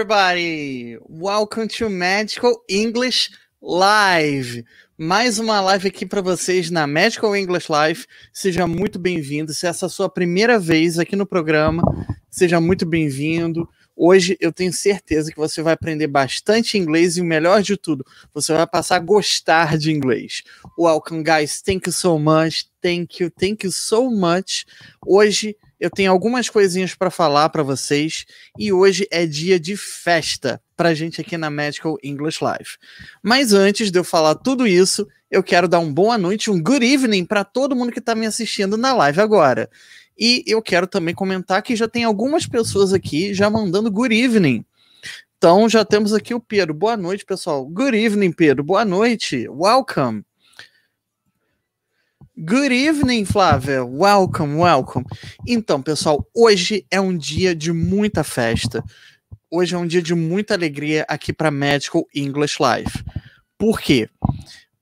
everybody! Welcome to Medical English Live. Mais uma live aqui para vocês na Medical English Live. Seja muito bem-vindo. Se essa é a sua primeira vez aqui no programa, seja muito bem-vindo. Hoje eu tenho certeza que você vai aprender bastante inglês e o melhor de tudo, você vai passar a gostar de inglês. Welcome, guys. Thank you so much. Thank you, thank you so much. Hoje eu tenho algumas coisinhas para falar para vocês e hoje é dia de festa para gente aqui na Medical English Live. Mas antes de eu falar tudo isso, eu quero dar um boa noite, um good evening para todo mundo que está me assistindo na live agora. E eu quero também comentar que já tem algumas pessoas aqui já mandando good evening. Então já temos aqui o Pedro. Boa noite, pessoal. Good evening, Pedro. Boa noite. Welcome. Good evening, Flávia. Welcome, welcome. Então, pessoal, hoje é um dia de muita festa. Hoje é um dia de muita alegria aqui para Medical English Live. Por quê?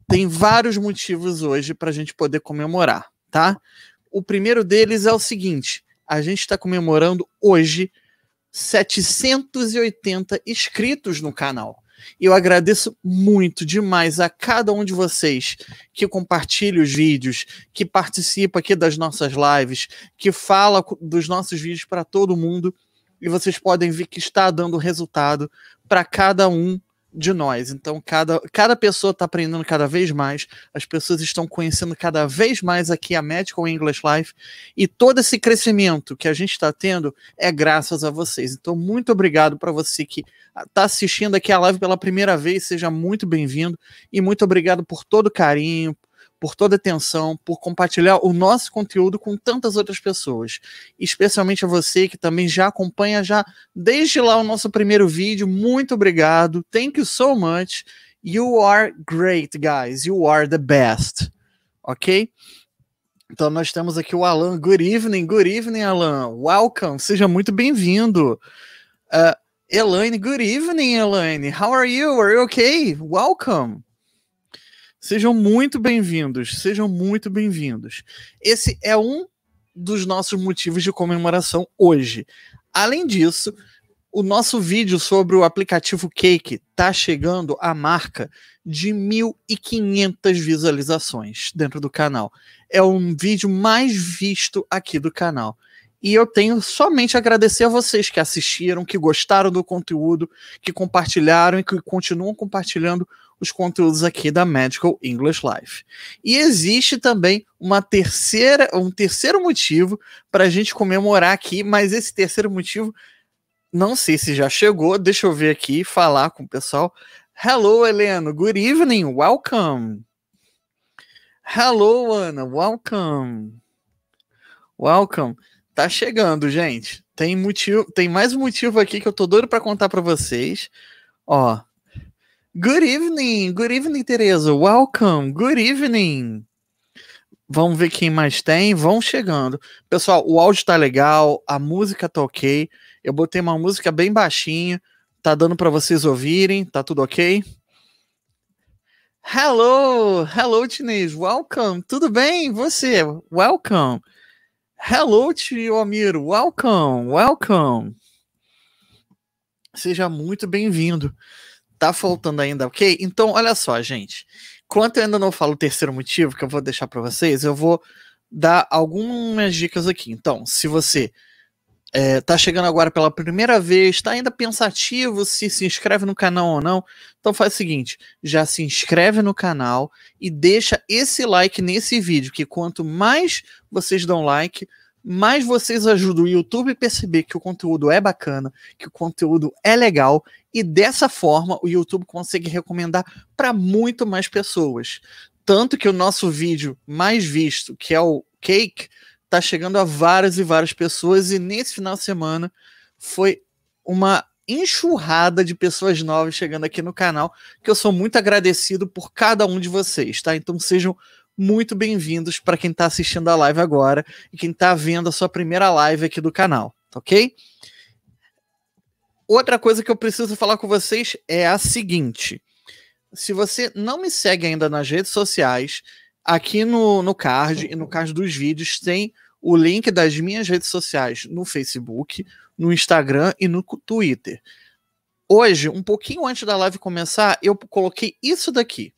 Tem vários motivos hoje para a gente poder comemorar, tá? O primeiro deles é o seguinte: a gente está comemorando hoje 780 inscritos no canal. Eu agradeço muito demais a cada um de vocês que compartilha os vídeos, que participa aqui das nossas lives, que fala dos nossos vídeos para todo mundo. E vocês podem ver que está dando resultado para cada um de nós. Então, cada, cada pessoa está aprendendo cada vez mais, as pessoas estão conhecendo cada vez mais aqui a Medical English Life, e todo esse crescimento que a gente está tendo é graças a vocês. Então, muito obrigado para você que está ah, assistindo aqui a live pela primeira vez, seja muito bem-vindo, e muito obrigado por todo o carinho, por toda a atenção, por compartilhar o nosso conteúdo com tantas outras pessoas. Especialmente a você que também já acompanha já desde lá o nosso primeiro vídeo. Muito obrigado. Thank you so much. You are great, guys. You are the best. Ok? Então nós temos aqui o Alan. Good evening, good evening, Alan. Welcome, seja muito bem-vindo. Uh, Elaine, good evening, Elaine. How are you? Are you okay? Welcome. Sejam muito bem-vindos, sejam muito bem-vindos. Esse é um dos nossos motivos de comemoração hoje. Além disso, o nosso vídeo sobre o aplicativo Cake está chegando à marca de 1.500 visualizações dentro do canal. É um vídeo mais visto aqui do canal. E eu tenho somente a agradecer a vocês que assistiram, que gostaram do conteúdo, que compartilharam e que continuam compartilhando os conteúdos aqui da Magical English Life. E existe também uma terceira, um terceiro motivo para a gente comemorar aqui, mas esse terceiro motivo, não sei se já chegou, deixa eu ver aqui, falar com o pessoal. Hello, Heleno, good evening, welcome. Hello, Ana, welcome. Welcome. Tá chegando, gente. Tem motivo, tem mais um motivo aqui que eu tô doido para contar para vocês. Ó, Good evening, good evening, Tereza. Welcome, good evening. Vamos ver quem mais tem. Vão chegando. Pessoal, o áudio tá legal, a música tá ok. Eu botei uma música bem baixinha. Tá dando para vocês ouvirem. Tá tudo ok? Hello, hello, chinês. Welcome. Tudo bem? Você? Welcome. Hello, tio Amiro. Welcome, welcome. Seja muito bem-vindo. Tá faltando ainda, ok? Então, olha só, gente. Enquanto eu ainda não falo o terceiro motivo que eu vou deixar para vocês, eu vou dar algumas dicas aqui. Então, se você é, tá chegando agora pela primeira vez, tá ainda pensativo se se inscreve no canal ou não, então faz o seguinte: já se inscreve no canal e deixa esse like nesse vídeo, que quanto mais vocês dão like, mais vocês ajudam o YouTube a perceber que o conteúdo é bacana, que o conteúdo é legal e dessa forma o YouTube consegue recomendar para muito mais pessoas. Tanto que o nosso vídeo mais visto, que é o Cake, está chegando a várias e várias pessoas e nesse final de semana foi uma enxurrada de pessoas novas chegando aqui no canal, que eu sou muito agradecido por cada um de vocês, tá? Então sejam muito bem-vindos para quem está assistindo a live agora e quem está vendo a sua primeira live aqui do canal, tá ok? Outra coisa que eu preciso falar com vocês é a seguinte: se você não me segue ainda nas redes sociais, aqui no, no card e no card dos vídeos tem o link das minhas redes sociais no Facebook, no Instagram e no Twitter. Hoje, um pouquinho antes da live começar, eu coloquei isso daqui.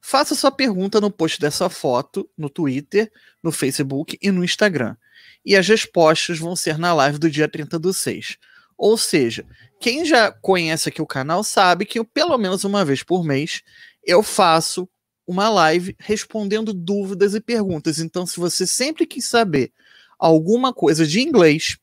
Faça sua pergunta no post dessa foto, no Twitter, no Facebook e no Instagram. E as respostas vão ser na live do dia 30 do 6. Ou seja, quem já conhece aqui o canal sabe que eu, pelo menos uma vez por mês eu faço uma live respondendo dúvidas e perguntas. Então, se você sempre quis saber alguma coisa de inglês,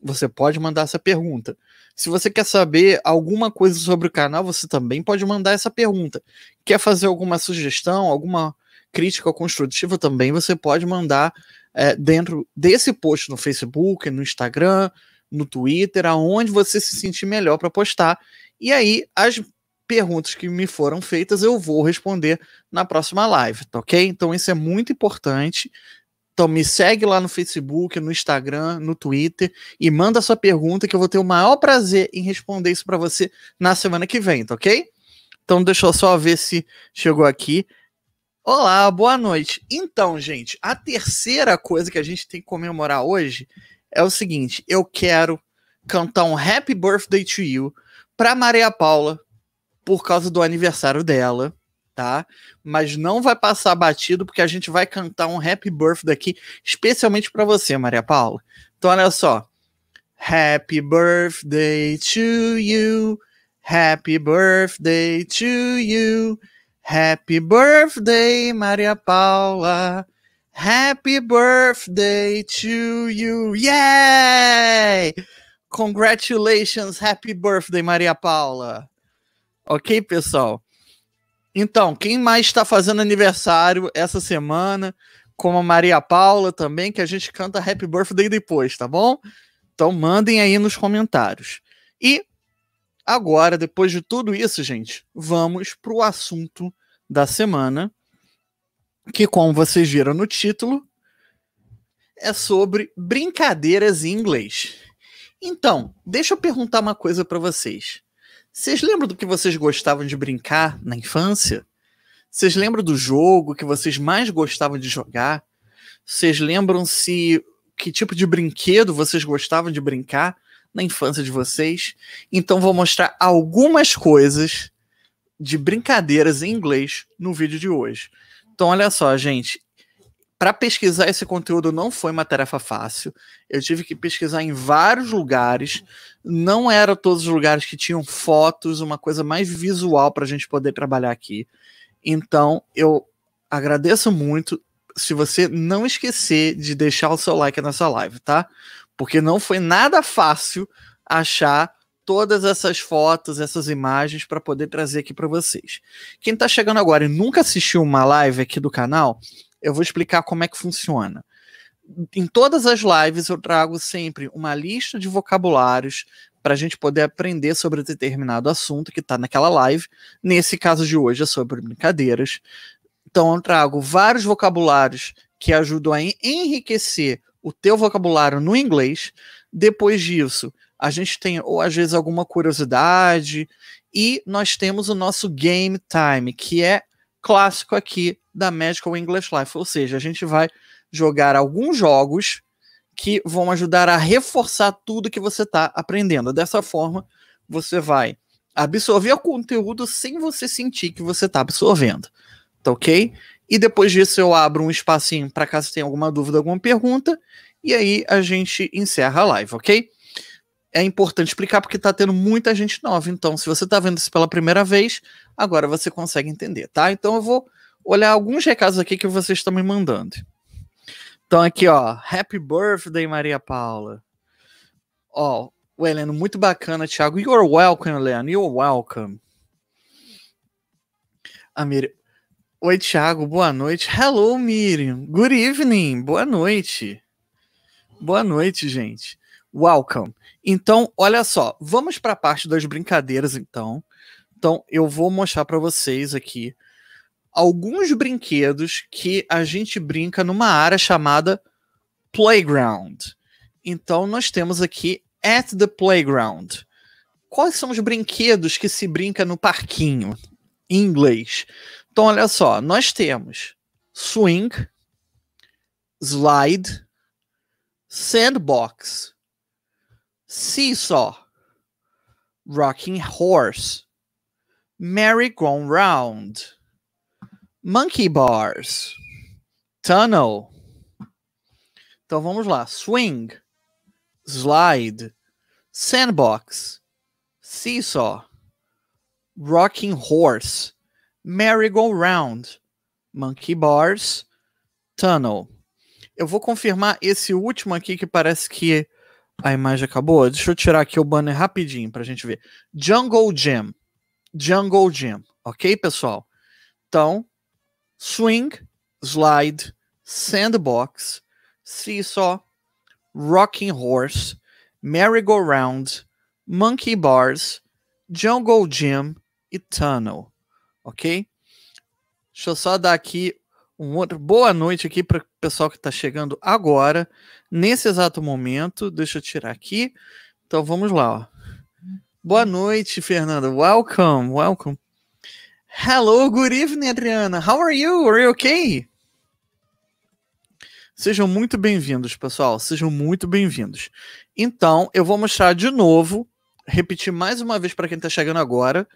você pode mandar essa pergunta. Se você quer saber alguma coisa sobre o canal, você também pode mandar essa pergunta. Quer fazer alguma sugestão, alguma crítica construtiva também, você pode mandar é, dentro desse post no Facebook, no Instagram, no Twitter, aonde você se sentir melhor para postar. E aí, as perguntas que me foram feitas eu vou responder na próxima live, tá ok? Então, isso é muito importante. Então me segue lá no Facebook, no Instagram, no Twitter e manda sua pergunta que eu vou ter o maior prazer em responder isso para você na semana que vem, tá ok? Então deixa eu só ver se chegou aqui. Olá, boa noite. Então, gente, a terceira coisa que a gente tem que comemorar hoje é o seguinte: eu quero cantar um Happy Birthday to You para Maria Paula por causa do aniversário dela tá? Mas não vai passar batido porque a gente vai cantar um Happy Birthday aqui, especialmente para você, Maria Paula. Então olha só. Happy birthday to you. Happy birthday to you. Happy birthday, Maria Paula. Happy birthday to you. Yay! Congratulations, happy birthday, Maria Paula. Ok, pessoal? Então, quem mais está fazendo aniversário essa semana, como a Maria Paula também, que a gente canta Happy Birthday depois, tá bom? Então mandem aí nos comentários. E agora, depois de tudo isso, gente, vamos para o assunto da semana, que, como vocês viram no título, é sobre brincadeiras em inglês. Então, deixa eu perguntar uma coisa para vocês. Vocês lembram do que vocês gostavam de brincar na infância? Vocês lembram do jogo que vocês mais gostavam de jogar? Vocês lembram se que tipo de brinquedo vocês gostavam de brincar na infância de vocês? Então vou mostrar algumas coisas de brincadeiras em inglês no vídeo de hoje. Então olha só, gente, para pesquisar esse conteúdo não foi uma tarefa fácil. Eu tive que pesquisar em vários lugares. Não eram todos os lugares que tinham fotos, uma coisa mais visual para a gente poder trabalhar aqui. Então, eu agradeço muito se você não esquecer de deixar o seu like nessa live, tá? Porque não foi nada fácil achar todas essas fotos, essas imagens para poder trazer aqui para vocês. Quem está chegando agora e nunca assistiu uma live aqui do canal, eu vou explicar como é que funciona. Em todas as lives eu trago sempre uma lista de vocabulários para a gente poder aprender sobre determinado assunto que está naquela live. Nesse caso de hoje é sobre brincadeiras. Então eu trago vários vocabulários que ajudam a enriquecer o teu vocabulário no inglês. Depois disso, a gente tem ou às vezes alguma curiosidade e nós temos o nosso game time, que é clássico aqui da Magical English Life. Ou seja, a gente vai jogar alguns jogos que vão ajudar a reforçar tudo que você está aprendendo. Dessa forma, você vai absorver o conteúdo sem você sentir que você está absorvendo. Tá ok? E depois disso eu abro um espacinho para caso tenha alguma dúvida, alguma pergunta, e aí a gente encerra a live, ok? É importante explicar porque está tendo muita gente nova, então se você está vendo isso pela primeira vez, agora você consegue entender, tá? Então eu vou olhar alguns recados aqui que vocês estão me mandando. Então aqui, ó, Happy Birthday, Maria Paula. Ó, o Heleno, muito bacana, Thiago. You're welcome, Heleno, you're welcome. A Miriam. Oi, Thiago, boa noite. Hello, Miriam. Good evening, boa noite. Boa noite, gente. Welcome. Então, olha só, vamos para a parte das brincadeiras, então. Então, eu vou mostrar para vocês aqui alguns brinquedos que a gente brinca numa área chamada playground. Então nós temos aqui at the playground. Quais são os brinquedos que se brinca no parquinho em inglês? Então olha só, nós temos swing, slide, sandbox, seesaw, rocking horse, merry-go-round. Monkey bars. Tunnel. Então vamos lá. Swing. Slide. Sandbox. Seesaw. Rocking horse. Merry-go-round. Monkey bars. Tunnel. Eu vou confirmar esse último aqui que parece que a imagem acabou. Deixa eu tirar aqui o banner rapidinho para a gente ver. Jungle Gym. Jungle Gym. Ok, pessoal? Então, Swing, Slide, Sandbox, Seesaw, Rocking Horse, Merry-Go-Round, Monkey Bars, Jungle Gym e Tunnel, ok? Deixa eu só dar aqui um outro boa noite aqui para o pessoal que está chegando agora, nesse exato momento. Deixa eu tirar aqui. Então vamos lá. Ó. Boa noite, Fernanda. Welcome, welcome. Hello, good evening, Adriana. How are you? Are you okay? Sejam muito bem-vindos, pessoal. Sejam muito bem-vindos. Então, eu vou mostrar de novo, repetir mais uma vez para quem está chegando agora.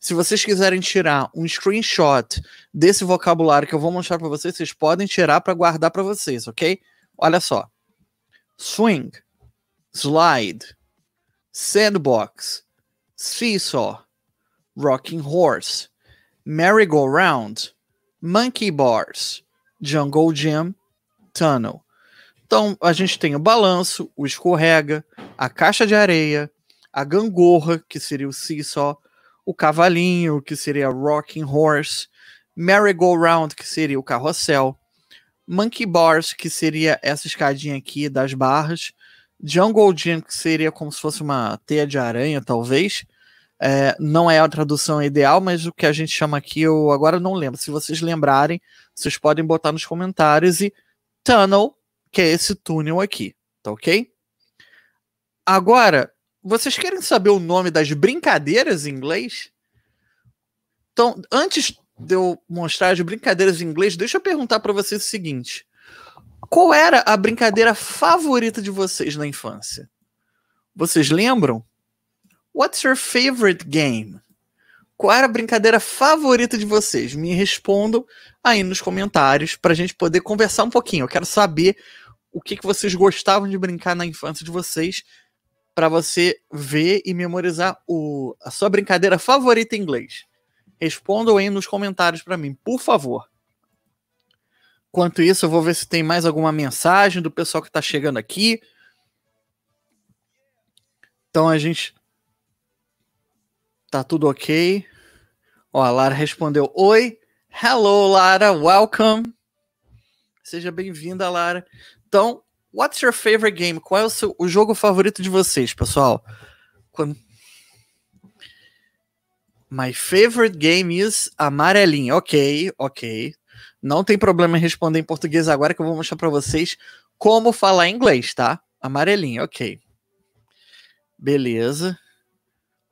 Se vocês quiserem tirar um screenshot desse vocabulário que eu vou mostrar para vocês, vocês podem tirar para guardar para vocês, ok? Olha só: swing, slide, sandbox, seesaw, rocking horse. Merry-Go-Round, Monkey Bars, Jungle Gym, Tunnel. Então, a gente tem o balanço, o escorrega, a caixa de areia, a gangorra, que seria o seesaw, o cavalinho, que seria a rocking horse, merry-go-round, que seria o carrossel, monkey bars, que seria essa escadinha aqui das barras, jungle gym, que seria como se fosse uma teia de aranha, talvez, é, não é a tradução ideal, mas o que a gente chama aqui, eu agora não lembro. Se vocês lembrarem, vocês podem botar nos comentários e tunnel, que é esse túnel aqui, tá ok? Agora, vocês querem saber o nome das brincadeiras em inglês? Então, antes de eu mostrar as brincadeiras em inglês, deixa eu perguntar para vocês o seguinte: qual era a brincadeira favorita de vocês na infância? Vocês lembram? What's your favorite game? Qual era a brincadeira favorita de vocês? Me respondam aí nos comentários para a gente poder conversar um pouquinho. Eu quero saber o que, que vocês gostavam de brincar na infância de vocês para você ver e memorizar o, a sua brincadeira favorita em inglês. Respondam aí nos comentários para mim, por favor. Enquanto isso, eu vou ver se tem mais alguma mensagem do pessoal que está chegando aqui. Então a gente Tá tudo ok? Ó, a Lara respondeu: Oi, hello, Lara, welcome. Seja bem-vinda, Lara. Então, what's your favorite game? Qual é o, seu, o jogo favorito de vocês, pessoal? Quando... My favorite game is amarelinha. Ok, ok. Não tem problema em responder em português agora que eu vou mostrar para vocês como falar inglês, tá? Amarelinha, ok. Beleza.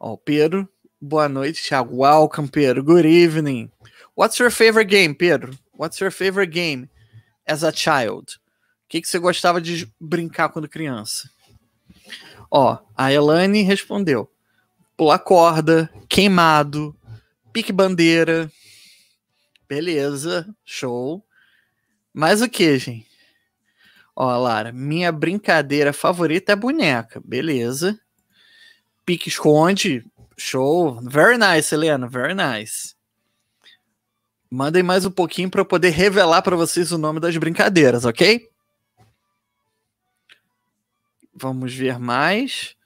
Ó, o Pedro. Boa noite, Thiago. Welcome, Pedro. Good evening. What's your favorite game, Pedro? What's your favorite game as a child? O que, que você gostava de brincar quando criança? Ó, a Elane respondeu: pular corda, queimado, pique bandeira. Beleza, show. Mas o que, gente? Ó, Lara, minha brincadeira favorita é boneca. Beleza. Pique esconde, Show. Very nice, Helena. Very nice. Mandem mais um pouquinho para eu poder revelar para vocês o nome das brincadeiras, ok? Vamos ver mais.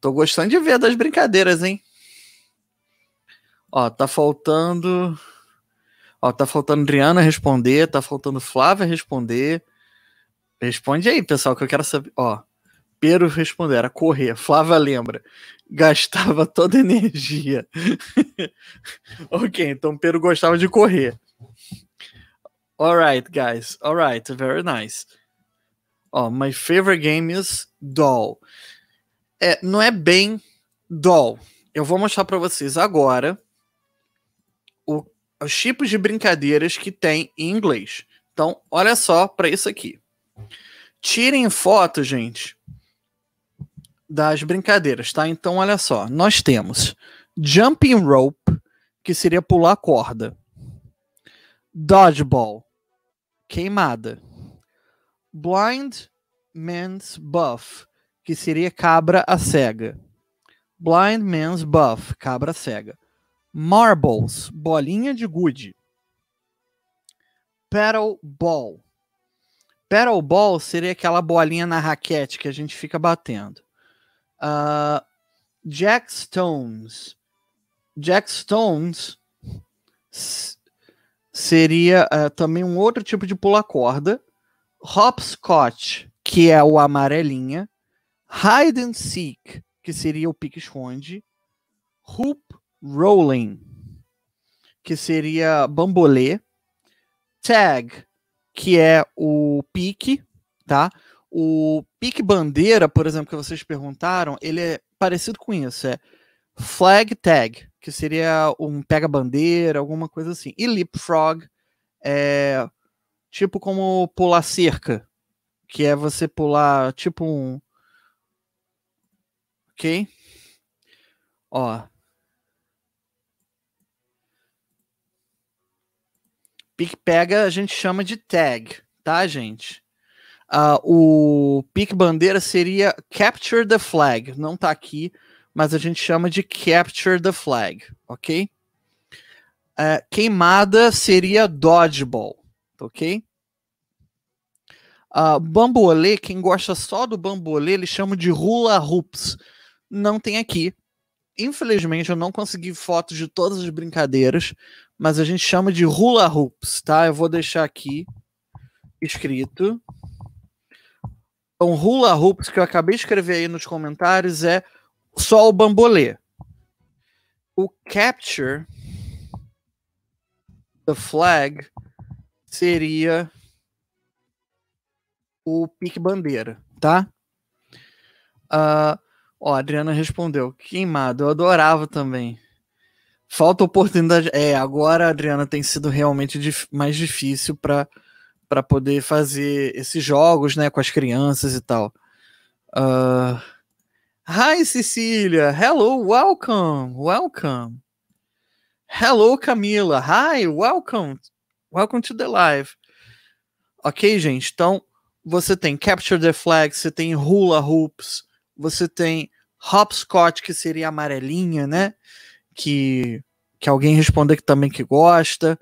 Tô gostando de ver das brincadeiras, hein? Ó, tá faltando. Ó, tá faltando Adriana responder, tá faltando Flávia responder. Responde aí, pessoal, que eu quero saber. Ó, desespero responder era correr. Flávia lembra. Gastava toda a energia. ok, então Pedro gostava de correr. Alright, guys. Alright, very nice. oh, my favorite game is Doll. É, não é bem Doll. Eu vou mostrar para vocês agora o, os tipos de brincadeiras que tem em inglês. Então, olha só para isso aqui. Tirem foto, gente, das brincadeiras, tá? Então, olha só, nós temos jumping rope, que seria pular corda, dodgeball, queimada, blind man's buff, que seria cabra a cega, blind man's buff, cabra cega, marbles, bolinha de gude, paddle ball, paddle ball seria aquela bolinha na raquete que a gente fica batendo. Uh, Jack Stones. Jack Stones seria uh, também um outro tipo de pular corda. Hopscotch, que é o amarelinha. Hide and Seek, que seria o pique-esconde. Hoop Rolling, que seria bambolê. Tag, que é o pique, tá? O pique bandeira, por exemplo, que vocês perguntaram, ele é parecido com isso, é flag tag, que seria um pega bandeira, alguma coisa assim. E leapfrog é tipo como pular cerca, que é você pular tipo um OK? Ó. Pique pega a gente chama de tag, tá, gente? Uh, o pique bandeira seria Capture the Flag. Não está aqui, mas a gente chama de Capture the Flag, ok? Uh, queimada seria Dodgeball, ok? Uh, bambolê, quem gosta só do bambolê, eles chamam de Hula Hoops. Não tem aqui. Infelizmente, eu não consegui fotos de todas as brincadeiras, mas a gente chama de Hula Hoops, tá? Eu vou deixar aqui escrito. Então, Hula Hoops, que eu acabei de escrever aí nos comentários, é só o bambolê. O capture the flag seria o pique bandeira, tá? Uh, ó, a Adriana respondeu, queimado, eu adorava também. Falta oportunidade. É, agora, Adriana, tem sido realmente dif mais difícil para para poder fazer esses jogos, né, com as crianças e tal. Uh... Hi, Cecília. Hello, welcome, welcome. Hello, Camila. Hi, welcome, welcome to the live. Ok, gente. Então você tem capture the flag, você tem hula hoops, você tem hopscotch que seria amarelinha, né? Que que alguém responda que também que gosta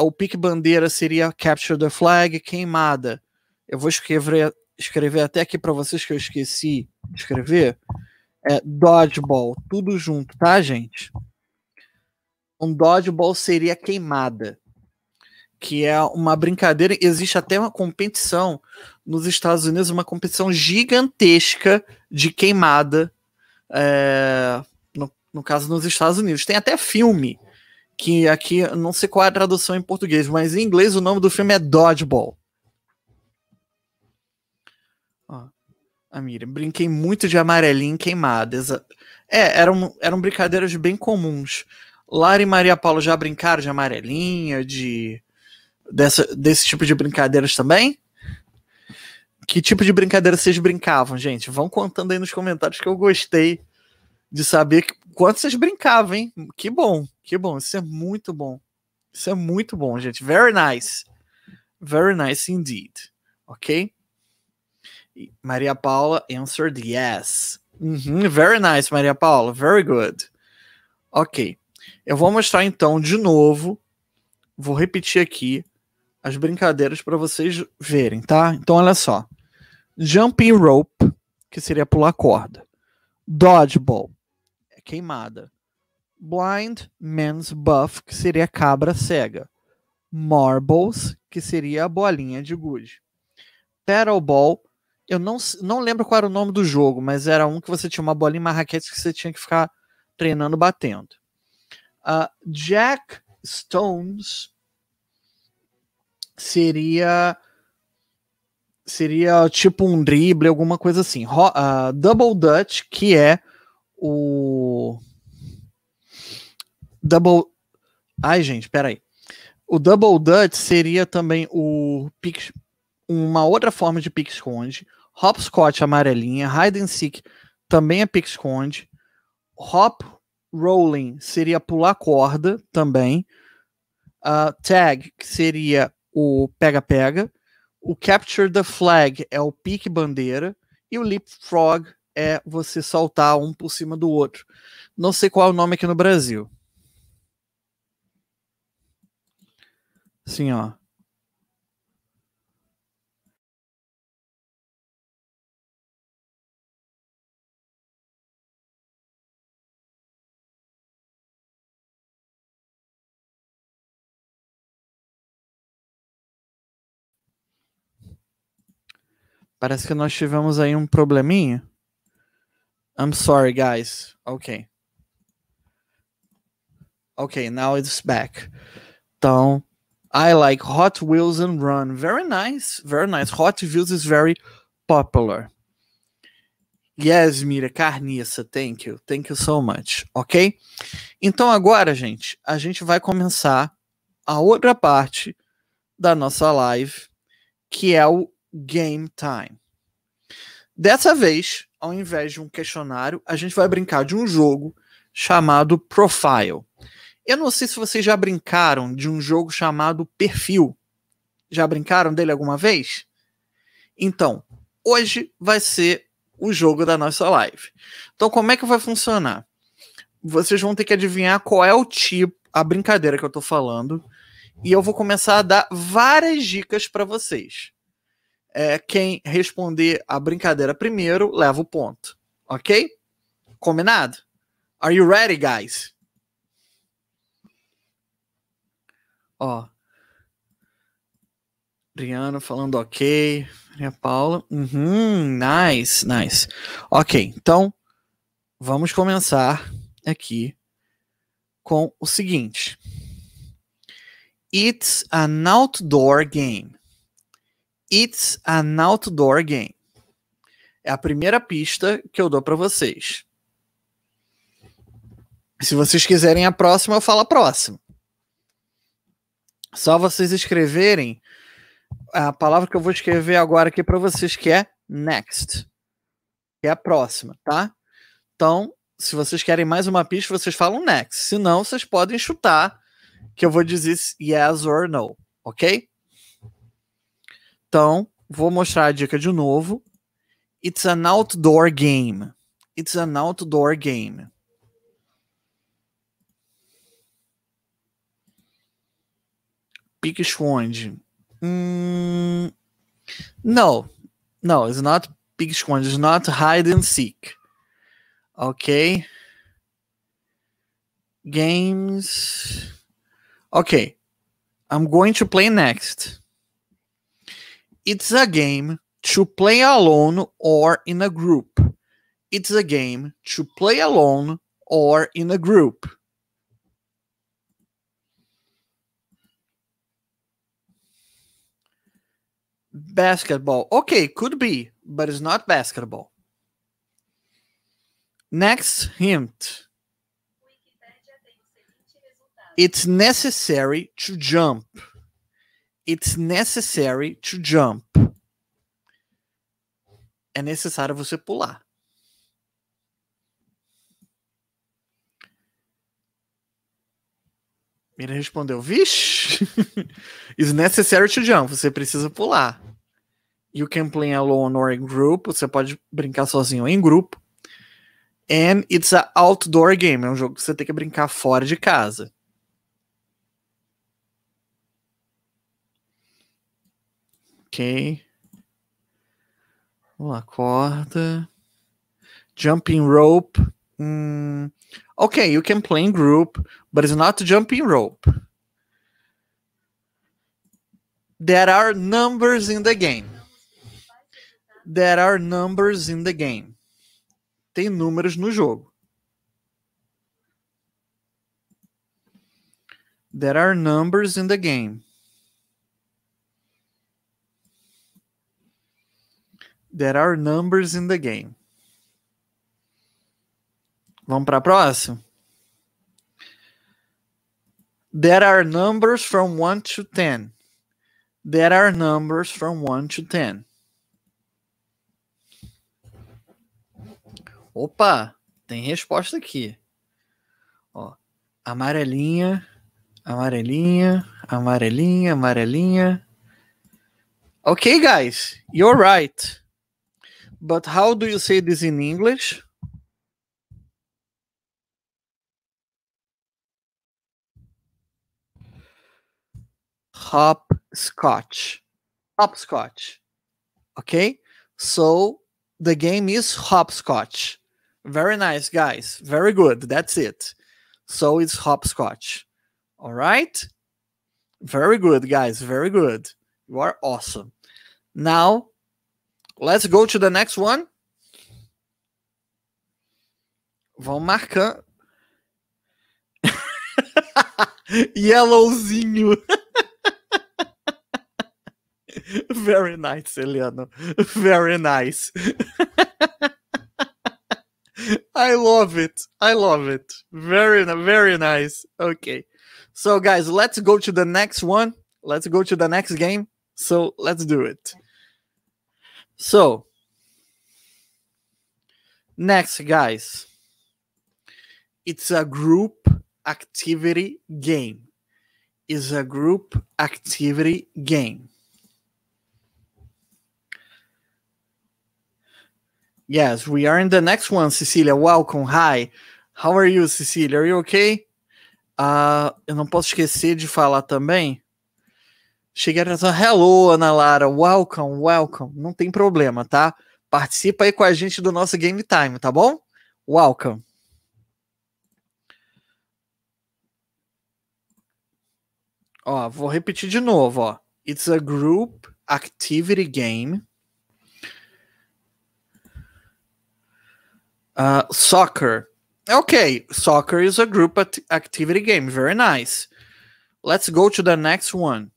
o pique bandeira seria capture the flag, queimada. Eu vou escrever, escrever até aqui para vocês que eu esqueci de escrever. É dodgeball, tudo junto, tá, gente? Um dodgeball seria queimada, que é uma brincadeira. Existe até uma competição nos Estados Unidos, uma competição gigantesca de queimada. É, no, no caso, nos Estados Unidos. Tem até filme que aqui não sei qual é a tradução em português, mas em inglês o nome do filme é Dodgeball. Ó, a Miriam, brinquei muito de amarelinho queimadas. É, eram, eram brincadeiras bem comuns. Lara e Maria Paula já brincaram de amarelinha, de dessa, desse tipo de brincadeiras também? Que tipo de brincadeira vocês brincavam, gente? Vão contando aí nos comentários que eu gostei de saber que, Quanto vocês brincavam, hein? Que bom, que bom. Isso é muito bom. Isso é muito bom, gente. Very nice. Very nice indeed. Ok? Maria Paula answered yes. Uhum, very nice, Maria Paula. Very good. Ok. Eu vou mostrar então de novo. Vou repetir aqui as brincadeiras para vocês verem, tá? Então, olha só: jumping rope, que seria pular corda, dodgeball, queimada. Blind Man's Buff, que seria cabra cega. Marbles, que seria a bolinha de gude. Paddle Ball, eu não, não lembro qual era o nome do jogo, mas era um que você tinha uma bolinha, uma raquete que você tinha que ficar treinando batendo. Uh, Jack Stones seria seria tipo um drible, alguma coisa assim. uh, Double Dutch, que é o Double. Ai, gente, peraí. O Double Dutch seria também o uma outra forma de pique-esconde. Hopscotch amarelinha. Hide and Seek também é pique-esconde. Hop Rolling seria pular corda também. Uh, tag, que seria o pega-pega. O Capture the Flag é o pique-bandeira. E o Leapfrog é você soltar um por cima do outro. Não sei qual é o nome aqui no Brasil. sim ó. Parece que nós tivemos aí um probleminha. I'm sorry, guys. Okay. Okay, now it's back. Então, I like Hot Wheels and Run. Very nice. Very nice. Hot Wheels is very popular. Yes, Mira, carniça, thank you, thank you so much, ok? Então agora, gente, a gente vai começar a outra parte da nossa live, que é o game time. Dessa vez, ao invés de um questionário, a gente vai brincar de um jogo chamado Profile. Eu não sei se vocês já brincaram de um jogo chamado Perfil. Já brincaram dele alguma vez? Então, hoje vai ser o jogo da nossa live. Então, como é que vai funcionar? Vocês vão ter que adivinhar qual é o tipo, a brincadeira que eu tô falando, e eu vou começar a dar várias dicas para vocês é, quem responder a brincadeira primeiro leva o ponto. Ok? Combinado? Are you ready, guys? Ó. Briana falando ok. Maria Paula. Uhum, nice, nice. Ok, então vamos começar aqui com o seguinte: It's an outdoor game. It's an outdoor game. É a primeira pista que eu dou para vocês. Se vocês quiserem a próxima, eu falo a próxima. Só vocês escreverem a palavra que eu vou escrever agora aqui para vocês, que é next. Que é a próxima, tá? Então, se vocês querem mais uma pista, vocês falam next. Se não, vocês podem chutar que eu vou dizer yes or no, ok? Então, vou mostrar a dica de novo. It's an outdoor game. It's an outdoor game. Pique esconde. Hum, Não, no, it's not pique esconde. It's not hide and seek. Ok. Games. Ok. I'm going to play next. It's a game to play alone or in a group. It's a game to play alone or in a group. Basketball. Okay, could be, but it's not basketball. Next hint. It's necessary to jump. It's necessary to jump. É necessário você pular. Ele respondeu: Vixe, it's necessary to jump. Você precisa pular. You can play alone or in group. Você pode brincar sozinho ou em grupo. And it's an outdoor game. É um jogo que você tem que brincar fora de casa. Ok. Vamos lá, corda. Jumping rope. Hmm. you can play in group, but it's not jumping rope. There are numbers in the game. There are numbers in the game. Tem números no jogo. There are numbers in the game. There are numbers in the game. Vamos para a próxima? There are numbers from 1 to 10. There are numbers from 1 to 10. Opa, tem resposta aqui. Ó, amarelinha, amarelinha, amarelinha, amarelinha. Ok, guys, you're right. But how do you say this in English? Hopscotch. Hopscotch. Okay? So the game is hopscotch. Very nice, guys. Very good. That's it. So it's hopscotch. All right? Very good, guys. Very good. You are awesome. Now Let's go to the next one. Vão marcando. Yellowzinho. Very nice, Eliano. Very nice. I love it. I love it. Very, very nice. Okay. So, guys, let's go to the next one. Let's go to the next game. So, let's do it. So, next, guys, it's a group activity game. Is a group activity game. Yes, we are in the next one, Cecília. Welcome. Hi. How are you, Cecília? Are you okay? Uh, eu não posso esquecer de falar também a só, hello, Ana Lara, welcome, welcome, não tem problema, tá? Participa aí com a gente do nosso game time, tá bom? Welcome. Ó, vou repetir de novo, ó. It's a group activity game. Uh, soccer. Okay, soccer is a group activity game. Very nice. Let's go to the next one.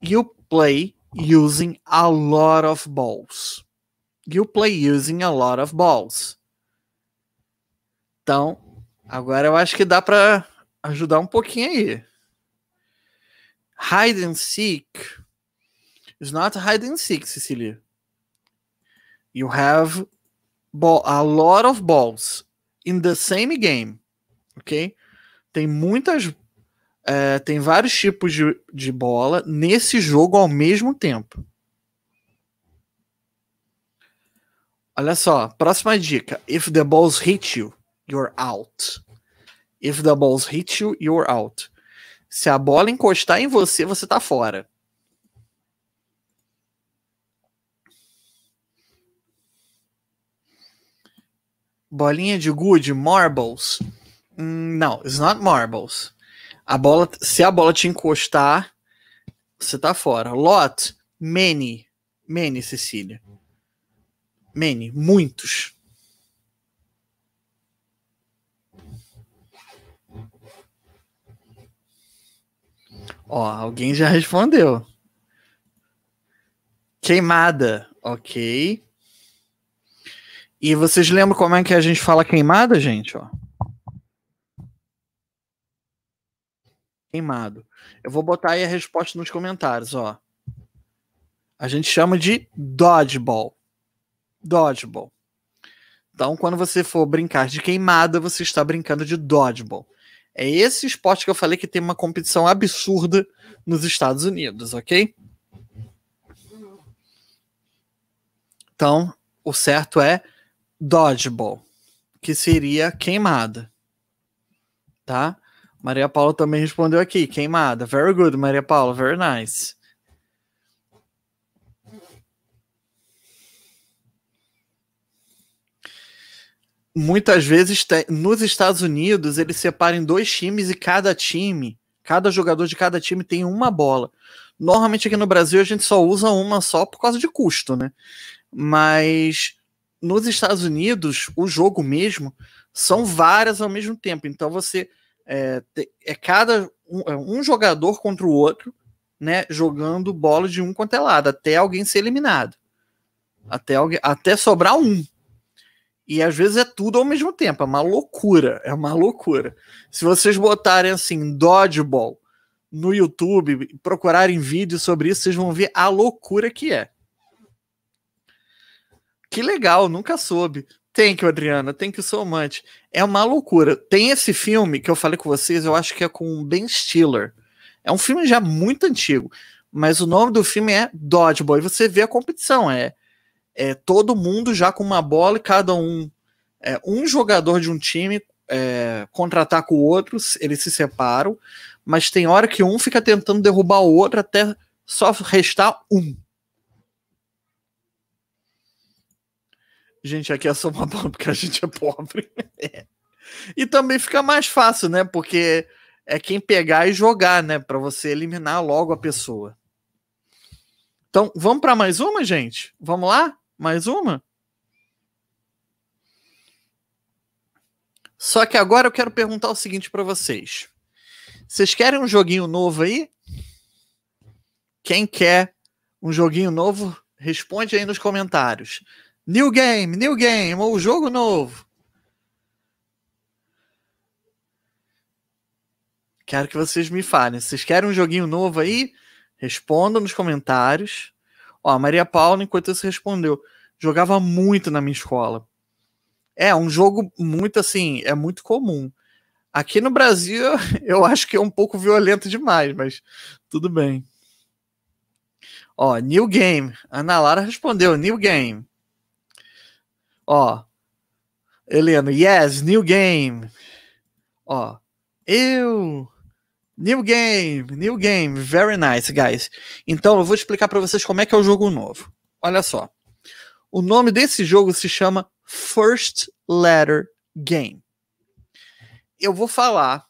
You play using a lot of balls. You play using a lot of balls. Então, agora eu acho que dá para ajudar um pouquinho aí. Hide and seek. It's not hide and seek, Cecília. You have a lot of balls in the same game. Ok? Tem muitas eh, tem vários tipos de, de bola nesse jogo ao mesmo tempo. Olha só, próxima dica. If the balls hit you, you're out. If the balls hit you, you're out. Se a bola encostar em você, você tá fora. Bolinha de good, marbles. Hum, não, it's not marbles. A bola, se a bola te encostar, você tá fora. Lot, many, many, Cecília. Many, muitos. Ó, alguém já respondeu. Queimada, ok. E vocês lembram como é que a gente fala queimada, gente? Ó. queimado. Eu vou botar aí a resposta nos comentários, ó. A gente chama de dodgeball. Dodgeball. Então, quando você for brincar de queimada, você está brincando de dodgeball. É esse esporte que eu falei que tem uma competição absurda nos Estados Unidos, ok? Então, o certo é dodgeball, que seria queimada, tá? Maria Paula também respondeu aqui, queimada. Very good, Maria Paula, very nice. Muitas vezes nos Estados Unidos eles separam dois times e cada time, cada jogador de cada time tem uma bola. Normalmente aqui no Brasil a gente só usa uma só por causa de custo, né? Mas nos Estados Unidos o jogo mesmo são várias ao mesmo tempo. Então você é, é cada um, é um, jogador contra o outro, né? Jogando bola de um contra é lado, até alguém ser eliminado. Até, alguém, até sobrar um. E às vezes é tudo ao mesmo tempo. É uma loucura. É uma loucura. Se vocês botarem assim, dodgeball no YouTube, procurarem vídeos sobre isso, vocês vão ver a loucura que é. Que legal, nunca soube tem que Adriana. tem que so much. É uma loucura. Tem esse filme que eu falei com vocês, eu acho que é com Ben Stiller. É um filme já muito antigo, mas o nome do filme é Dodgeball. E você vê a competição, é, é todo mundo já com uma bola e cada um é, um jogador de um time é, contratar com o outro, eles se separam, mas tem hora que um fica tentando derrubar o outro até só restar um. Gente, aqui é só uma bomba porque a gente é pobre. É. e também fica mais fácil, né? Porque é quem pegar e jogar, né? Para você eliminar logo a pessoa. Então, vamos para mais uma, gente? Vamos lá? Mais uma? Só que agora eu quero perguntar o seguinte para vocês. Vocês querem um joguinho novo aí? Quem quer um joguinho novo, responde aí nos comentários. New game, new game, ou jogo novo. Quero que vocês me falem. Vocês querem um joguinho novo aí? Respondam nos comentários. Ó, a Maria Paula, enquanto isso, respondeu. Jogava muito na minha escola. É, um jogo muito assim, é muito comum. Aqui no Brasil, eu acho que é um pouco violento demais, mas tudo bem. Ó, New Game. Ana Lara respondeu, New Game. Ó, Helena, yes, new game. Ó, eu. New game, new game, very nice, guys. Então eu vou explicar para vocês como é que é o jogo novo. Olha só. O nome desse jogo se chama First Letter Game. Eu vou falar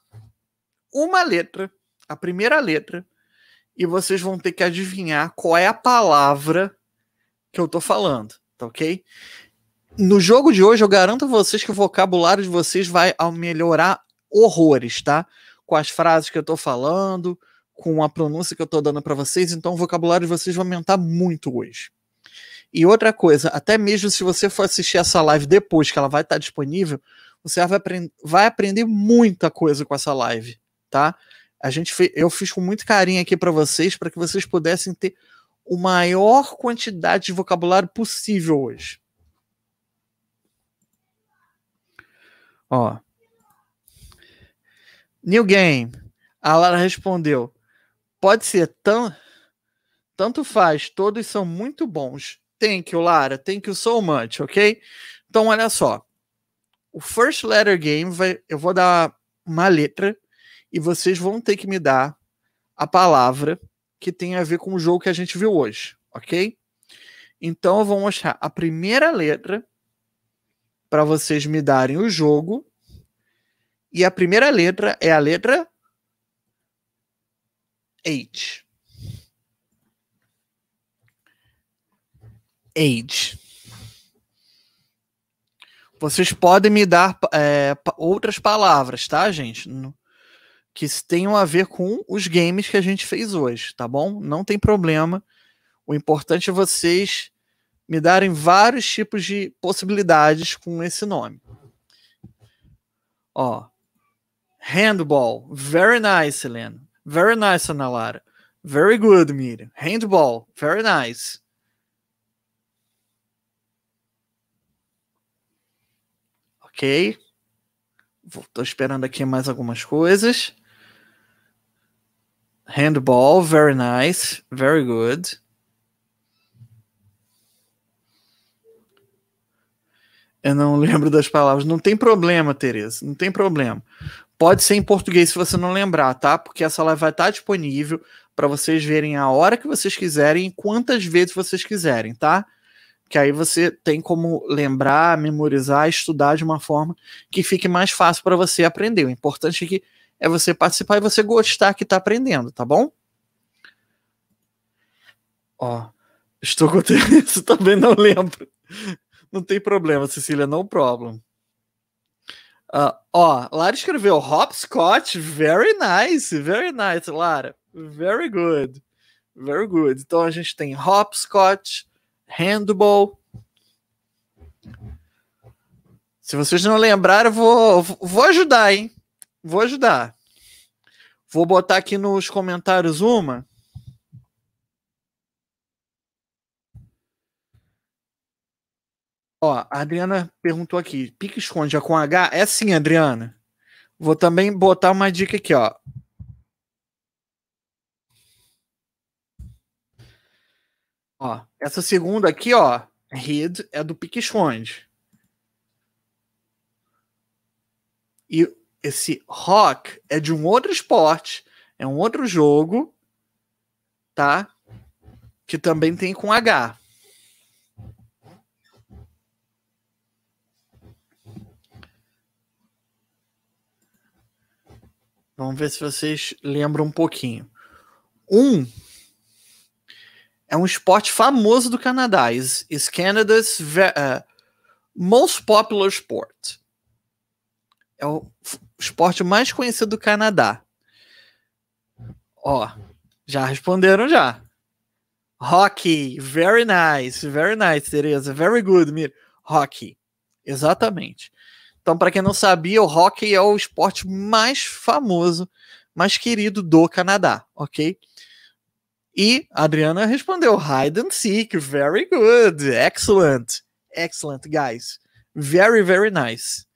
uma letra, a primeira letra, e vocês vão ter que adivinhar qual é a palavra que eu tô falando, tá ok? No jogo de hoje, eu garanto a vocês que o vocabulário de vocês vai melhorar horrores, tá? Com as frases que eu tô falando, com a pronúncia que eu tô dando para vocês, então o vocabulário de vocês vai aumentar muito hoje. E outra coisa, até mesmo se você for assistir essa live depois que ela vai estar tá disponível, você vai, aprend vai aprender muita coisa com essa live, tá? A gente eu fiz com muito carinho aqui para vocês, para que vocês pudessem ter o maior quantidade de vocabulário possível hoje. Ó. New Game. A Lara respondeu: Pode ser tão. Tanto faz, todos são muito bons. Tem que o Lara, tem que o so much, ok? Então, olha só. O First Letter Game vai. Eu vou dar uma letra e vocês vão ter que me dar a palavra que tem a ver com o jogo que a gente viu hoje, ok? Então eu vou mostrar a primeira letra para vocês me darem o jogo. E a primeira letra é a letra H. Age. Vocês podem me dar é, outras palavras, tá, gente? Que tenham a ver com os games que a gente fez hoje, tá bom? Não tem problema. O importante é vocês me darem vários tipos de possibilidades com esse nome. Ó, handball, very nice, Helena. Very nice, Ana Lara. Very good, Miriam. Handball, very nice. Ok. Estou esperando aqui mais algumas coisas. Handball, very nice, very good. Eu não lembro das palavras. Não tem problema, Tereza. Não tem problema. Pode ser em português se você não lembrar, tá? Porque essa live vai estar disponível para vocês verem a hora que vocês quiserem e quantas vezes vocês quiserem, tá? Que aí você tem como lembrar, memorizar, estudar de uma forma que fique mais fácil para você aprender. O importante aqui é, é você participar e você gostar que está aprendendo, tá bom? Ó, estou com Tereza, também não lembro. Não tem problema, Cecília, não problem. Uh, ó, Lara escreveu hopscotch, very nice, very nice, Lara. Very good, very good. Então a gente tem hopscotch, handball. Se vocês não lembrarem, eu vou, vou ajudar, hein? Vou ajudar. Vou botar aqui nos comentários uma Ó, a Adriana perguntou aqui, pique esconde é com H? É sim, Adriana. Vou também botar uma dica aqui, ó. Ó, essa segunda aqui, ó, Hid, é do pique esconde. E esse rock é de um outro esporte, é um outro jogo, tá? Que também tem com H. Vamos ver se vocês lembram um pouquinho. Um é um esporte famoso do Canadá. Is, is Canada's uh, most popular sport. É o esporte mais conhecido do Canadá. Ó, já responderam já. Hockey, very nice, very nice, Tereza, very good, Mir. Hockey, exatamente. Então, para quem não sabia, o hockey é o esporte mais famoso, mais querido do Canadá, ok? E a Adriana respondeu: hide and seek, very good, excellent, excellent, guys, very, very nice.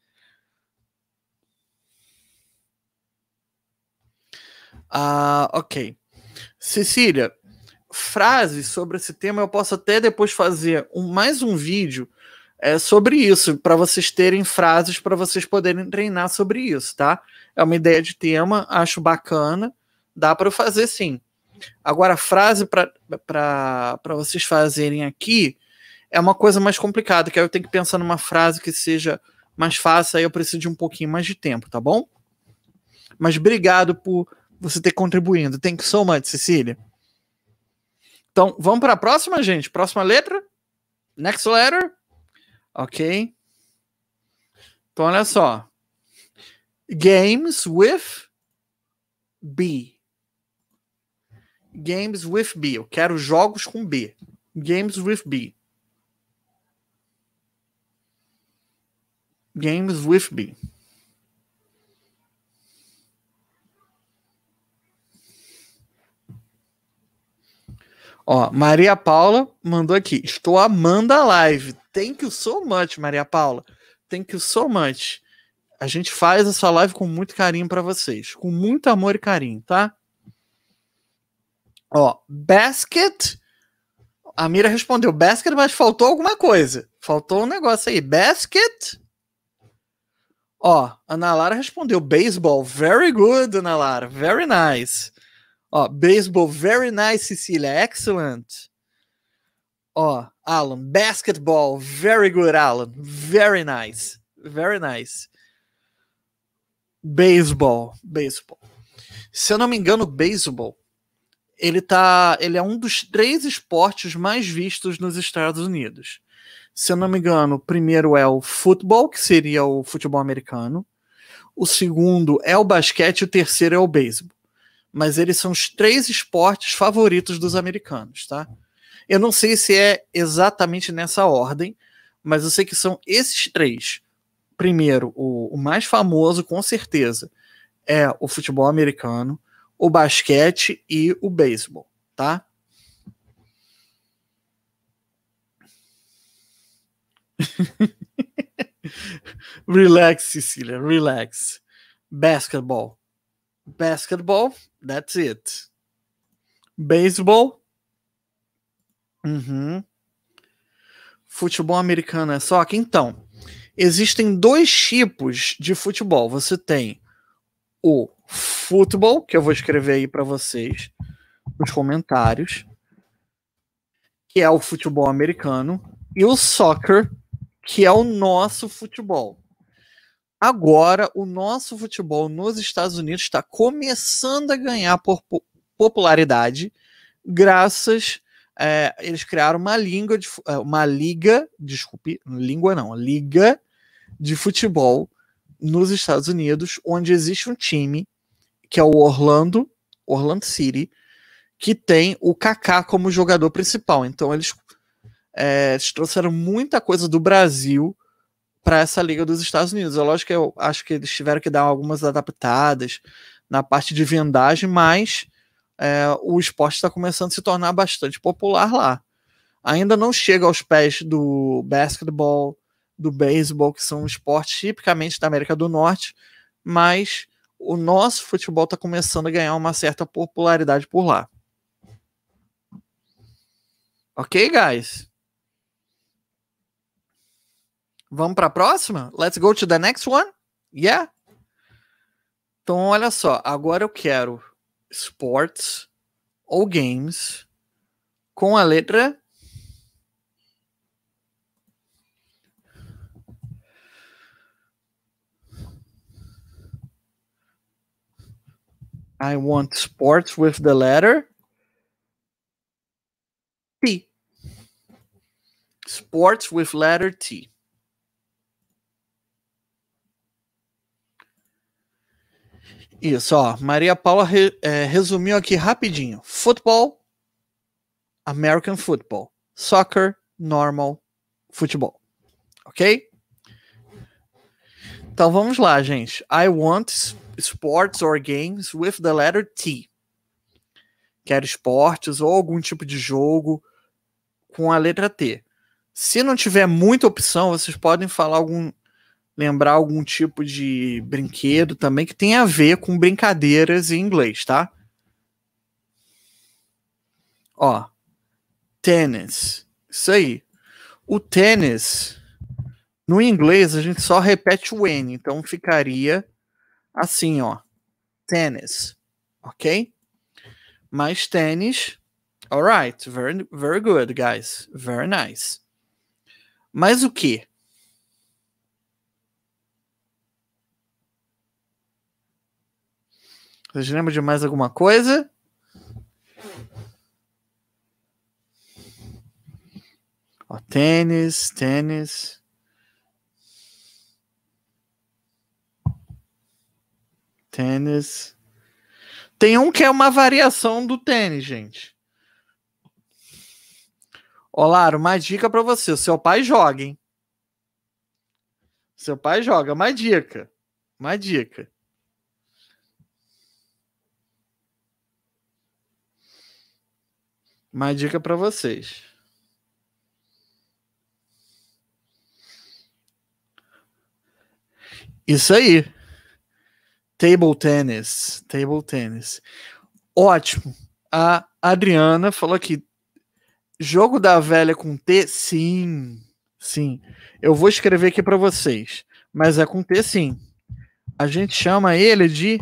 Ah, ok. Cecília, frases sobre esse tema eu posso até depois fazer um, mais um vídeo é sobre isso, para vocês terem frases para vocês poderem treinar sobre isso, tá? É uma ideia de tema, acho bacana, dá para fazer sim. Agora, a frase para vocês fazerem aqui é uma coisa mais complicada, que aí eu tenho que pensar numa frase que seja mais fácil, aí eu preciso de um pouquinho mais de tempo, tá bom? Mas obrigado por você ter contribuindo. Thank you so much, Cecília. Então, vamos para a próxima, gente. Próxima letra. Next letter. Ok? Então, olha só. Games with B. Games with B. Eu quero jogos com B. Games with B. Games with B. Ó, Maria Paula mandou aqui. Estou amando a live. Thank you so much, Maria Paula. Thank you so much. A gente faz essa live com muito carinho para vocês. Com muito amor e carinho, tá? Ó, basket. A Mira respondeu basket, mas faltou alguma coisa. Faltou um negócio aí. Basket. Ó, Ana Lara respondeu baseball. Very good, Ana Lara. Very nice. Ó, baseball, very nice, Cecília, excellent. Ó, Alan, basketball, very good, Alan, very nice, very nice. Baseball, baseball. Se eu não me engano, baseball, ele tá, ele é um dos três esportes mais vistos nos Estados Unidos. Se eu não me engano, o primeiro é o futebol, que seria o futebol americano. O segundo é o basquete, e o terceiro é o beisebol mas eles são os três esportes favoritos dos americanos, tá? Eu não sei se é exatamente nessa ordem, mas eu sei que são esses três. Primeiro, o, o mais famoso, com certeza, é o futebol americano, o basquete e o beisebol, tá? relax, Cecília, relax. Basketball basketball, that's it. Baseball. Uhum. Futebol americano é só que Então, existem dois tipos de futebol. Você tem o futebol, que eu vou escrever aí para vocês nos comentários, que é o futebol americano, e o soccer, que é o nosso futebol. Agora, o nosso futebol nos Estados Unidos está começando a ganhar popularidade, graças é, eles criaram uma língua de, é, uma liga, desculpe, língua não, liga de futebol nos Estados Unidos, onde existe um time que é o Orlando, Orlando City, que tem o Kaká como jogador principal. Então eles, é, eles trouxeram muita coisa do Brasil para essa liga dos Estados Unidos. É lógico que eu acho que eles tiveram que dar algumas adaptadas na parte de vendagem, mas é, o esporte está começando a se tornar bastante popular lá. Ainda não chega aos pés do basquetebol, do beisebol, que são esportes tipicamente da América do Norte, mas o nosso futebol está começando a ganhar uma certa popularidade por lá. Ok, guys? Vamos para a próxima? Let's go to the next one? Yeah. Então, olha só. Agora eu quero sports ou games com a letra I want sports with the letter T. Sports with letter T. Isso, ó. Maria Paula re, é, resumiu aqui rapidinho: futebol, American football, soccer, normal, futebol. Ok? Então vamos lá, gente. I want sports or games with the letter T. Quero esportes ou algum tipo de jogo com a letra T. Se não tiver muita opção, vocês podem falar algum, lembrar algum tipo de brinquedo também que tem a ver com brincadeiras em inglês, tá? Ó, tênis. Isso aí. O tênis, no inglês, a gente só repete o N, então ficaria assim, ó. Tênis. Ok? Mais tênis. Alright, very, very good, guys. Very nice. Mas o que? Vocês lembram de mais alguma coisa? Ó, tênis, tênis. Tênis. Tem um que é uma variação do tênis, gente. Olá, uma dica para você. seu pai joga, hein? Seu pai joga. Uma dica. Uma dica. Uma dica para vocês. Isso aí. Table tennis. Table tennis. Ótimo. A Adriana falou aqui. Jogo da velha com T? Sim. Sim. Eu vou escrever aqui para vocês. Mas é com T, sim. A gente chama ele de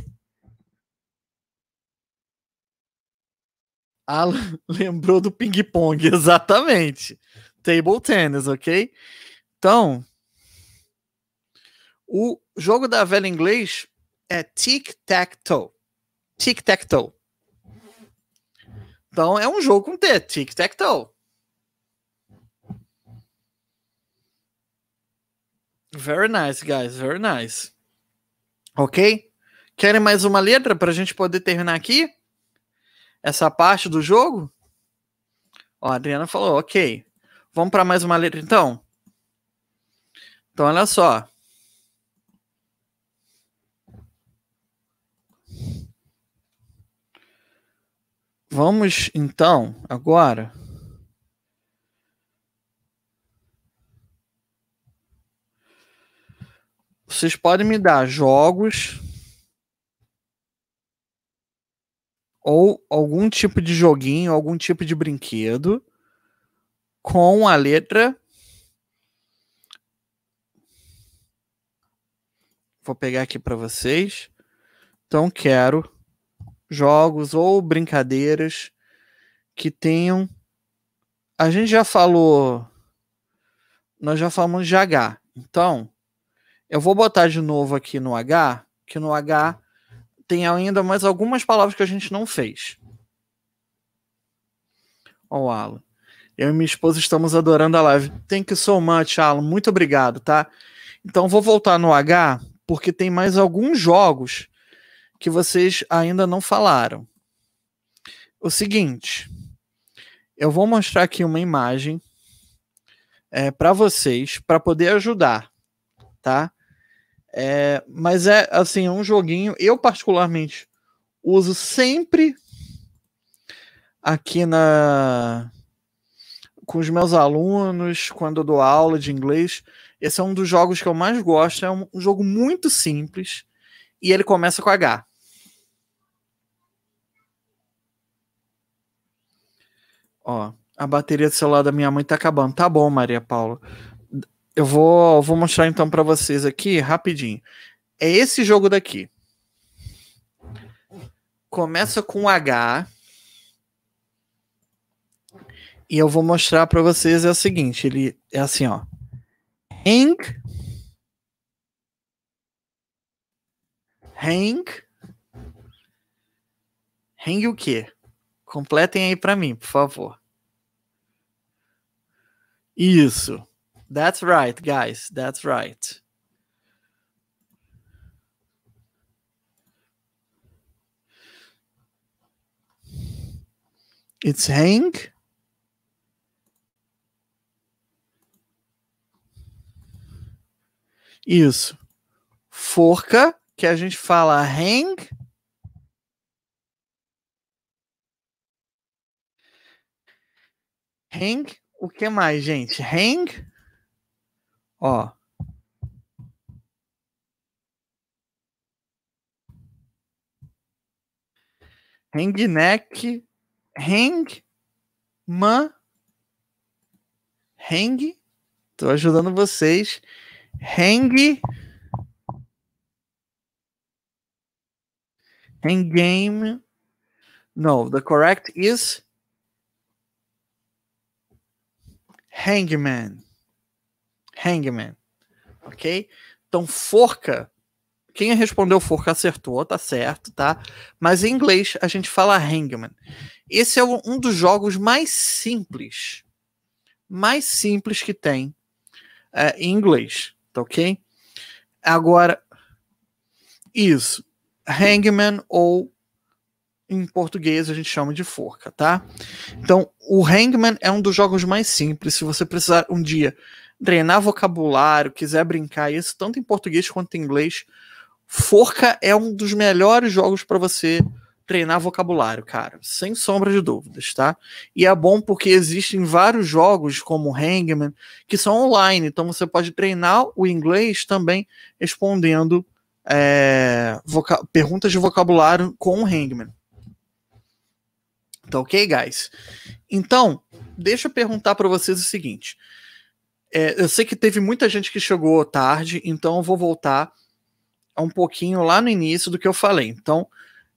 Alan lembrou do ping-pong, exatamente. Table tennis, ok? Então, o jogo da velha inglês é tic-tac-toe. Tic-tac-toe. Então, é um jogo com T, tic-tac-toe. Very nice, guys, very nice. Ok? Querem mais uma letra para a gente poder terminar aqui? essa parte do jogo? Ó, a Adriana falou, ok. Vamos para mais uma letra então? Então, olha só. Vamos então, agora. Vocês podem me dar jogos ou algum tipo de joguinho, algum tipo de brinquedo com a letra. Vou pegar aqui para vocês. Então, quero jogos ou brincadeiras que tenham. A gente já falou. Nós já falamos de H. Então, eu vou botar de novo aqui no H, que no H tem ainda mais algumas palavras que a gente não fez. Ó, oh, Alan. Eu e minha esposa estamos adorando a live. Thank you so much, Alan. Muito obrigado, tá? Então vou voltar no H, porque tem mais alguns jogos que vocês ainda não falaram. O seguinte, eu vou mostrar aqui uma imagem é, para vocês, para poder ajudar, tá? É, mas é assim, é um joguinho. Eu particularmente uso sempre aqui na com os meus alunos quando eu dou aula de inglês. Esse é um dos jogos que eu mais gosto. É um, um jogo muito simples e ele começa com H. Ó, a bateria do celular da minha mãe tá acabando. Tá bom, Maria Paula. Eu vou, vou mostrar então para vocês aqui rapidinho. É esse jogo daqui. Começa com H. E eu vou mostrar para vocês é o seguinte, ele é assim, ó. Hang Hang Hang o quê? Completem aí para mim, por favor. Isso. That's right, guys. That's right. It's hang. Isso. Forca, que a gente fala hang. Hang. O que mais, gente? Hang. Ó. hang Man. Hang. Tô ajudando vocês. Hang. Hang game. No, the correct is Hangman. Hangman. Ok? Então, forca. Quem respondeu forca acertou, tá certo, tá? Mas em inglês a gente fala hangman. Esse é um dos jogos mais simples, mais simples que tem é, em inglês, tá ok? Agora, isso, hangman ou em português a gente chama de forca, tá? Então, o Hangman é um dos jogos mais simples. Se você precisar um dia treinar vocabulário, quiser brincar isso, tanto em português quanto em inglês, Forca é um dos melhores jogos para você treinar vocabulário, cara, sem sombra de dúvidas, tá? E é bom porque existem vários jogos como Hangman que são online, então você pode treinar o inglês também respondendo é, perguntas de vocabulário com o Hangman. Tá ok, guys? Então, deixa eu perguntar para vocês o seguinte: é, eu sei que teve muita gente que chegou tarde, então eu vou voltar um pouquinho lá no início do que eu falei. Então,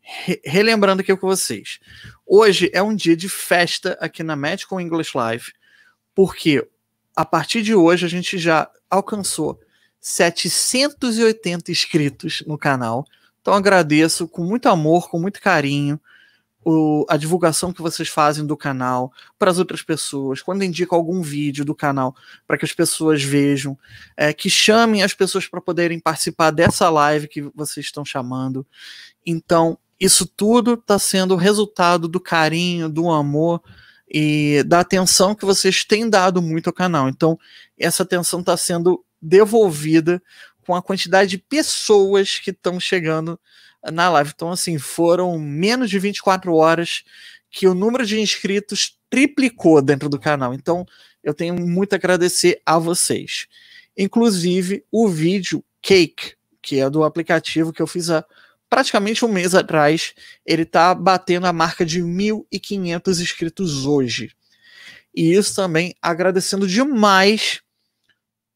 re relembrando aqui com vocês. Hoje é um dia de festa aqui na Medical English Live, porque a partir de hoje a gente já alcançou 780 inscritos no canal. Então agradeço com muito amor, com muito carinho o, a divulgação que vocês fazem do canal para as outras pessoas, quando indica algum vídeo do canal para que as pessoas vejam, é, que chamem as pessoas para poderem participar dessa live que vocês estão chamando. Então, isso tudo está sendo resultado do carinho, do amor e da atenção que vocês têm dado muito ao canal. Então, essa atenção está sendo devolvida com a quantidade de pessoas que estão chegando na live. Então, assim, foram menos de 24 horas que o número de inscritos triplicou dentro do canal. Então, eu tenho muito a agradecer a vocês. Inclusive, o vídeo Cake, que é do aplicativo que eu fiz há praticamente um mês atrás, ele está batendo a marca de 1.500 inscritos hoje. E isso também agradecendo demais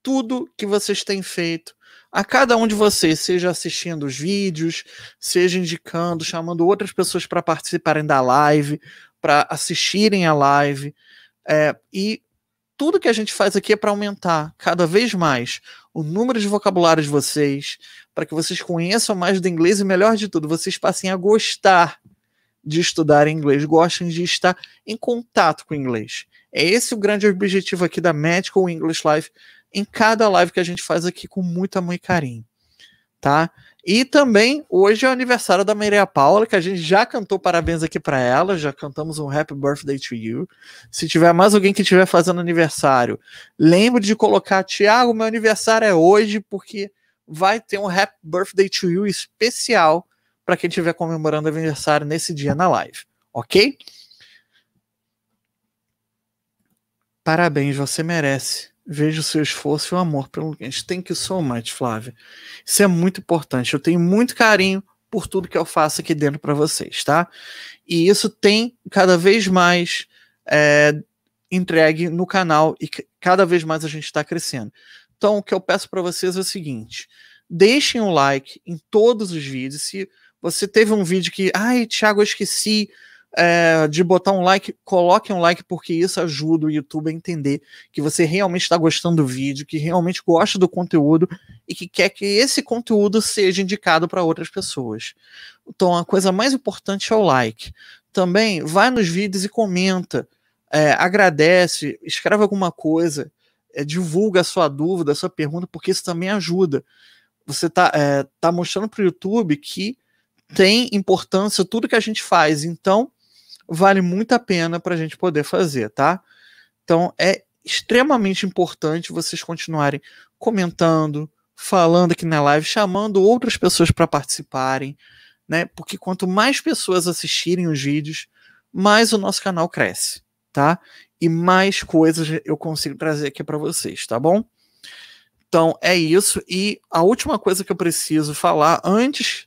tudo que vocês têm feito a cada um de vocês, seja assistindo os vídeos, seja indicando, chamando outras pessoas para participarem da live, para assistirem a live. É, e tudo que a gente faz aqui é para aumentar cada vez mais o número de vocabulário de vocês, para que vocês conheçam mais do inglês e, melhor de tudo, vocês passem a gostar de estudar inglês, gostem de estar em contato com o inglês. É esse o grande objetivo aqui da Medical English Life em cada live que a gente faz aqui com muito amor e carinho, tá? E também hoje é o aniversário da Maria Paula, que a gente já cantou parabéns aqui para ela, já cantamos um Happy Birthday to You. Se tiver mais alguém que estiver fazendo aniversário, lembre de colocar Tiago, meu aniversário é hoje, porque vai ter um Happy Birthday to You especial para quem estiver comemorando aniversário nesse dia na live, ok? Parabéns, você merece vejo o seu esforço e o amor pelo cliente. tem que somar, much, Flávia. Isso é muito importante. Eu tenho muito carinho por tudo que eu faço aqui dentro para vocês, tá? E isso tem cada vez mais é, entregue no canal e cada vez mais a gente está crescendo. Então, o que eu peço para vocês é o seguinte: deixem um like em todos os vídeos. Se você teve um vídeo que, ai, Thiago, eu esqueci é, de botar um like, coloque um like, porque isso ajuda o YouTube a entender que você realmente está gostando do vídeo, que realmente gosta do conteúdo e que quer que esse conteúdo seja indicado para outras pessoas. Então, a coisa mais importante é o like. Também vai nos vídeos e comenta, é, agradece, escreve alguma coisa, é, divulga a sua dúvida, a sua pergunta, porque isso também ajuda. Você está é, tá mostrando para o YouTube que tem importância tudo que a gente faz. Então, vale muito a pena para a gente poder fazer, tá? Então é extremamente importante vocês continuarem comentando, falando aqui na live, chamando outras pessoas para participarem, né? Porque quanto mais pessoas assistirem os vídeos, mais o nosso canal cresce, tá? E mais coisas eu consigo trazer aqui para vocês, tá bom? Então é isso. E a última coisa que eu preciso falar antes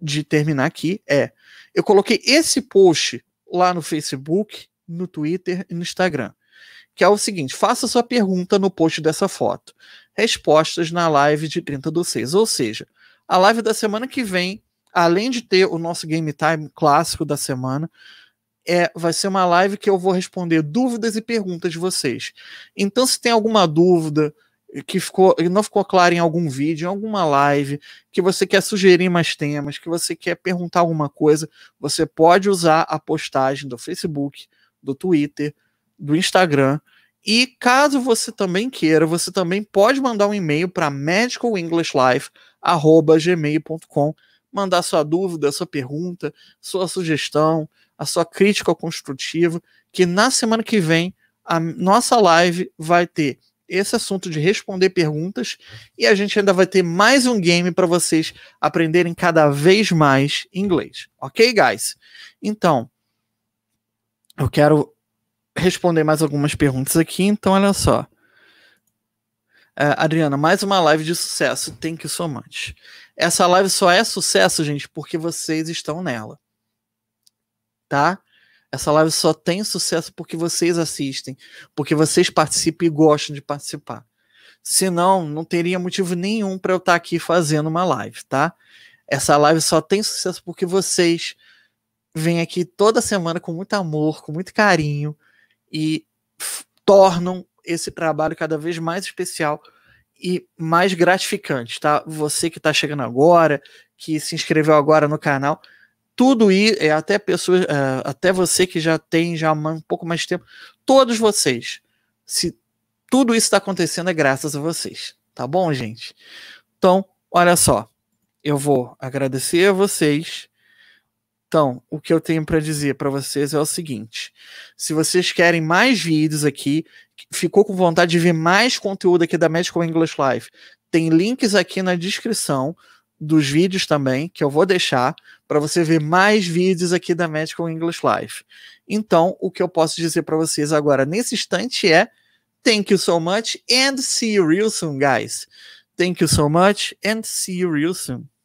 de terminar aqui é eu coloquei esse post lá no Facebook, no Twitter e no Instagram. Que é o seguinte: faça sua pergunta no post dessa foto. Respostas na live de 30 do 6. Ou seja, a live da semana que vem, além de ter o nosso game time clássico da semana, é, vai ser uma live que eu vou responder dúvidas e perguntas de vocês. Então, se tem alguma dúvida, que ficou, não ficou claro em algum vídeo, em alguma live, que você quer sugerir mais temas, que você quer perguntar alguma coisa, você pode usar a postagem do Facebook, do Twitter, do Instagram. E caso você também queira, você também pode mandar um e-mail para medicalenglishlife@gmail.com, mandar sua dúvida, sua pergunta, sua sugestão, a sua crítica construtiva, que na semana que vem a nossa live vai ter esse assunto de responder perguntas e a gente ainda vai ter mais um game para vocês aprenderem cada vez mais inglês, ok, guys? Então, eu quero responder mais algumas perguntas aqui, então olha só. Uh, Adriana, mais uma live de sucesso. Tem que so much. Essa live só é sucesso, gente, porque vocês estão nela. Tá? Essa live só tem sucesso porque vocês assistem, porque vocês participam e gostam de participar. Senão, não teria motivo nenhum para eu estar tá aqui fazendo uma live, tá? Essa live só tem sucesso porque vocês vêm aqui toda semana com muito amor, com muito carinho e tornam esse trabalho cada vez mais especial e mais gratificante, tá? Você que está chegando agora, que se inscreveu agora no canal, tudo isso, é até pessoas, é, até você que já tem já um pouco mais de tempo, todos vocês, se tudo isso está acontecendo é graças a vocês, tá bom, gente? Então, olha só, eu vou agradecer a vocês. Então, o que eu tenho para dizer para vocês é o seguinte: se vocês querem mais vídeos aqui, ficou com vontade de ver mais conteúdo aqui da Medical English Live, tem links aqui na descrição dos vídeos também, que eu vou deixar para você ver mais vídeos aqui da Medical English Life. Então, o que eu posso dizer para vocês agora nesse instante é Thank you so much and see you real soon, guys. Thank you so much and see you real soon.